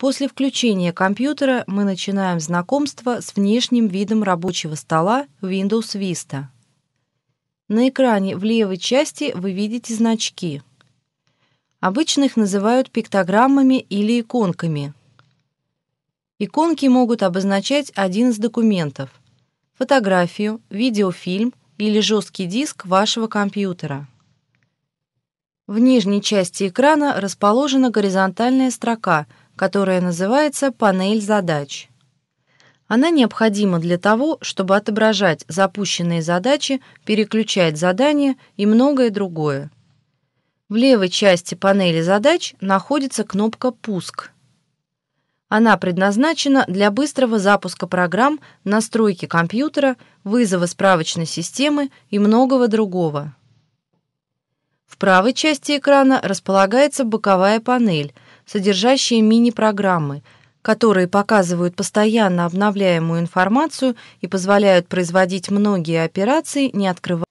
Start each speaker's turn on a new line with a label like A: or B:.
A: После включения компьютера мы начинаем знакомство с внешним видом рабочего стола Windows Vista. На экране в левой части вы видите значки. Обычно их называют пиктограммами или иконками. Иконки могут обозначать один из документов – фотографию, видеофильм или жесткий диск вашего компьютера. В нижней части экрана расположена горизонтальная строка – которая называется «Панель задач». Она необходима для того, чтобы отображать запущенные задачи, переключать задания и многое другое. В левой части панели задач находится кнопка «Пуск». Она предназначена для быстрого запуска программ, настройки компьютера, вызова справочной системы и многого другого. В правой части экрана располагается боковая панель – содержащие мини-программы, которые показывают постоянно обновляемую информацию и позволяют производить многие операции, не открывая